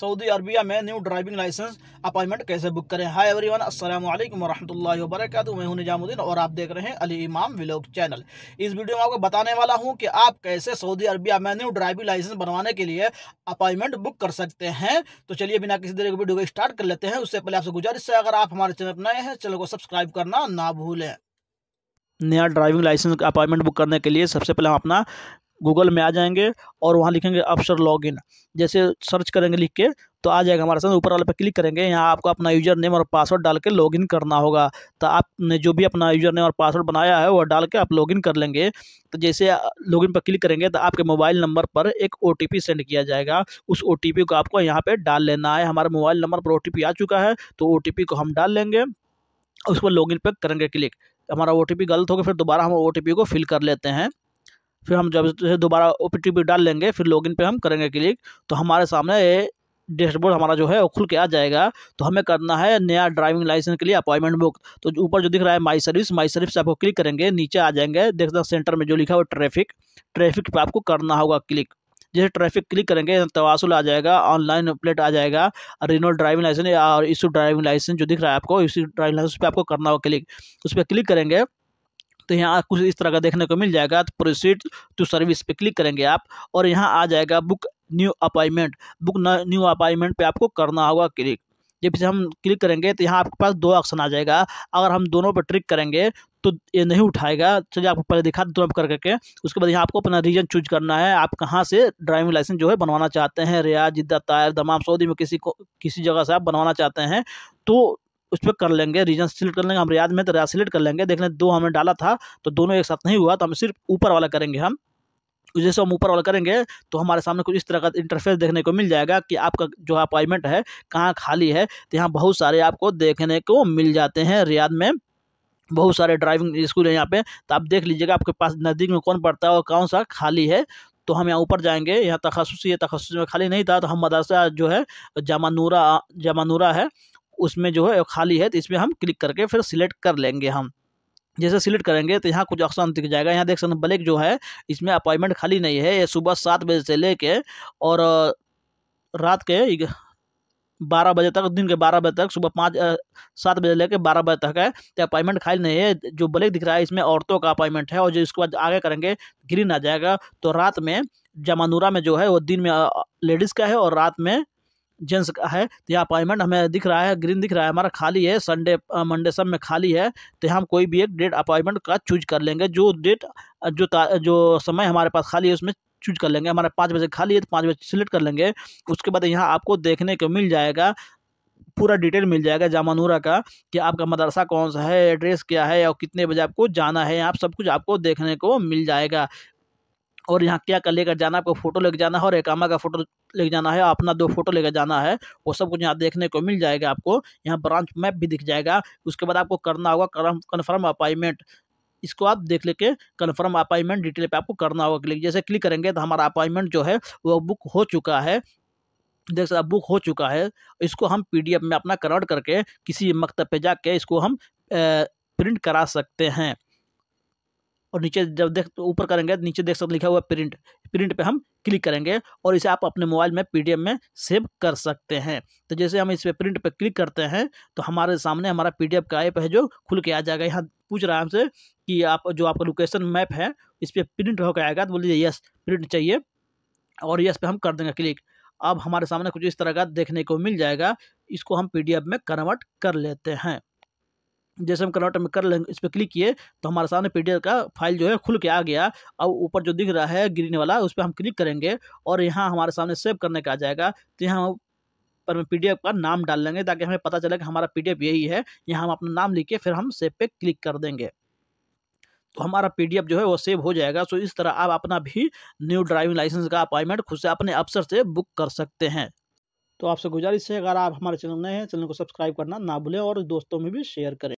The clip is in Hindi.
सऊदी अरबिया में न्यू ड्राइविंग लाइसेंस अपॉइंटमेंट कैसे बुक करें हाय एवरीवन अस्सलाम वालेकुम वरहमतुल्लाहि व बरकातहू मैं हूं निजामुद्दीन और आप देख रहे हैं अली इमाम व्लॉग चैनल इस वीडियो में आपको बताने वाला हूं कि आप कैसे सऊदी अरबिया में न्यू ड्राइविंग लाइसेंस बनवाने के लिए अपॉइंटमेंट बुक कर सकते हैं तो चलिए बिना किसी तरह के वीडियो को स्टार्ट कर लेते हैं उससे पहले आपसे गुजारिश है अगर आप हमारे चैनल पर नए हैं चैनल को सब्सक्राइब करना ना भूलें नया ड्राइविंग लाइसेंस अपॉइंटमेंट बुक करने के लिए सबसे पहले हम अपना गूगल में आ जाएंगे और वहाँ लिखेंगे लॉग लॉगिन जैसे सर्च करेंगे लिख के तो आ जाएगा हमारे साथ ऊपर वाले पर क्लिक करेंगे यहाँ आपको अपना यूज़र नेम और पासवर्ड डाल के लॉगिन करना होगा तो आपने जो भी अपना यूज़र नेम और पासवर्ड बनाया है वो डाल के आप लॉगिन कर लेंगे तो जैसे लॉगिन पर क्लिक करेंगे तो आपके मोबाइल नंबर पर एक ओ सेंड किया जाएगा उस ओ को आपको यहाँ पर डाल लेना है हमारे मोबाइल नंबर पर ओ आ चुका है तो ओ को हम डाल लेंगे उस पर इन पर करेंगे क्लिक हमारा ओ गलत हो गया फिर दोबारा हम ओ को फिल कर लेते हैं फिर हम जब जैसे दोबारा ओ पी डाल लेंगे फिर लॉगिन पे हम करेंगे क्लिक तो हमारे सामने ये डैशबोर्ड हमारा जो है वो खुल के आ जाएगा तो हमें करना है नया ड्राइविंग लाइसेंस के लिए अपॉइंटमेंट बुक तो ऊपर जो दिख रहा है माई सर्विस माई सर्विस आपको क्लिक करेंगे नीचे आ जाएंगे देखना सेंटर में जो लिखा हुआ ट्रैफिक ट्रैफिक पर आपको करना होगा क्लिक जैसे ट्रैफिक क्लिक करेंगे तवासुल आ जाएगा ऑनलाइन प्लेट आ जाएगा रिनो ड्राइविंग लाइसेंस और इशू ड्राइविंग लाइसेंस जो दिख रहा है आपको इसी ड्राइविंग लाइसेंस पर आपको करना होगा क्लिक उस पर क्लिक करेंगे तो यहाँ कुछ इस तरह का देखने को मिल जाएगा तो प्रोसीड टू सर्विस पे क्लिक करेंगे आप और यहाँ आ जाएगा book new appointment book new appointment पे आपको करना होगा क्लिक जब इसे हम क्लिक करेंगे तो यहाँ आपके पास दो ऑप्शन आ जाएगा अगर हम दोनों पर ट्रिक करेंगे तो ये नहीं उठाएगा चलिए आपको पहले दिखा दोनों कर करके उसके बाद यहाँ आपको अपना रीजन चूज करना है आप कहाँ से ड्राइविंग लाइसेंस जो है बनवाना चाहते हैं रियाज जिद्दा तायर दमाम सऊदी में किसी को किसी जगह से आप बनवाना चाहते हैं तो उस पर कर लेंगे रीजन सिलेक्ट कर लेंगे हम रियाद में तो रियाद सिलेक्ट कर लेंगे देख लें दो हमने डाला था तो दोनों एक साथ नहीं हुआ तो हम सिर्फ ऊपर वाला करेंगे हम तो जैसे हम ऊपर वाला करेंगे तो हमारे सामने कुछ इस तरह का इंटरफेस देखने को मिल जाएगा कि आपका जो अपॉइंटमेंट है कहाँ खाली है तो यहाँ बहुत सारे आपको देखने को मिल जाते हैं रियाद में बहुत सारे ड्राइविंग स्कूल है यहाँ पे तो आप देख लीजिएगा आपके पास नज़दीक में कौन पड़ता है और कौन सा खाली है तो हम यहाँ ऊपर जाएंगे यहाँ तखसूस ये तखसूस में खाली नहीं था तो हम मदरसा जो है जामानूरा जामानूरा है उसमें जो है खाली है तो इसमें हम क्लिक करके फिर सिलेक्ट कर लेंगे हम जैसे सिलेक्ट करेंगे तो यहाँ कुछ ऑप्शन दिख जाएगा यहाँ देख सकते ब्लैक जो है इसमें अपॉइंटमेंट खाली नहीं है ये सुबह सात बजे से लेके और रात के बारह बजे तक दिन के बारह बजे तक सुबह पाँच सात बजे लेकर बारह बजे तक है तो अपॉइंटमेंट खाली नहीं है जो ब्लैक दिख रहा है इसमें औरतों का अपॉइंटमेंट है और जो इसके बाद आगे करेंगे ग्रीन आ जाएगा तो रात में जमानूरा में जो है वो दिन में लेडीज़ का है और रात में जेंट्स का है तो यहाँ अपॉइंटमेंट हमें दिख रहा है ग्रीन दिख रहा है हमारा खाली है संडे मंडे सब में खाली है तो हम कोई भी एक डेट अपॉइंटमेंट का चूज कर लेंगे जो डेट जो जो समय हमारे पास खाली है उसमें चूज कर लेंगे हमारे पाँच बजे खाली है तो पाँच बजे सेलेक्ट कर लेंगे उसके बाद यहाँ आपको देखने को मिल जाएगा पूरा डिटेल मिल जाएगा जामानूरा का कि आपका मदरसा कौन सा है एड्रेस क्या है और कितने बजे आपको जाना है आप सब कुछ आपको देखने को मिल जाएगा और यहाँ क्या कर लेकर जाना है आपको फ़ोटो लेकर जाना है और एकामा का फ़ोटो लेकर जाना है अपना दो फोटो लेकर जाना है वो सब कुछ यहाँ देखने को मिल जाएगा आपको यहाँ ब्रांच मैप भी दिख जाएगा उसके बाद आपको करना होगा कन्फर्म अपॉइंटमेंट इसको आप देख लेके कन्फर्म अपॉइंटमेंट डिटेल पे आपको करना होगा क्लिक जैसे क्लिक करेंगे तो हमारा अपॉइंटमेंट जो है वो बुक हो चुका है देख सकते बुक हो चुका है इसको हम पी में अपना कन्वर्ट करके किसी मकतब पे जा इसको हम प्रिंट करा सकते हैं और नीचे जब देख ऊपर करेंगे नीचे देख सकते लिखा हुआ प्रिंट प्रिंट पे हम क्लिक करेंगे और इसे आप अपने मोबाइल में पीडीएफ में सेव कर सकते हैं तो जैसे हम इस पर प्रिंट पे क्लिक करते हैं तो हमारे सामने हमारा पीडीएफ का ऐप है जो खुल के आ जाएगा यहाँ पूछ रहा है हमसे कि आप जो आपका लोकेशन मैप है इस पर प्रिंट होकर आएगा तो बोलिए यस प्रिंट चाहिए और यस पे हम कर देंगे क्लिक अब हमारे सामने कुछ इस तरह का देखने को मिल जाएगा इसको हम पीडीएफ में कन्वर्ट कर लेते हैं जैसे हम कन्वर्ट में कर लेंगे इस पर क्लिक किए तो हमारे सामने पी का फाइल जो है खुल के आ गया अब ऊपर जो दिख रहा है ग्रीन वाला उस पर हम क्लिक करेंगे और यहाँ हमारे सामने सेव करने का आ जाएगा तो यहाँ पर हम पी का नाम डाल लेंगे ताकि हमें पता चले कि हमारा पी यही है यहाँ हम अपना नाम लिख के फिर हम सेव पे क्लिक कर देंगे तो हमारा पी जो है वो सेव हो जाएगा सो तो इस तरह आप अपना भी न्यू ड्राइविंग लाइसेंस का अपॉइंटमेंट खुद से अपने अफसर से बुक कर सकते हैं तो आपसे गुजारिश है अगर आप हमारे चैनल नए हैं चैनल को सब्सक्राइब करना ना भूलें और दोस्तों में भी शेयर करें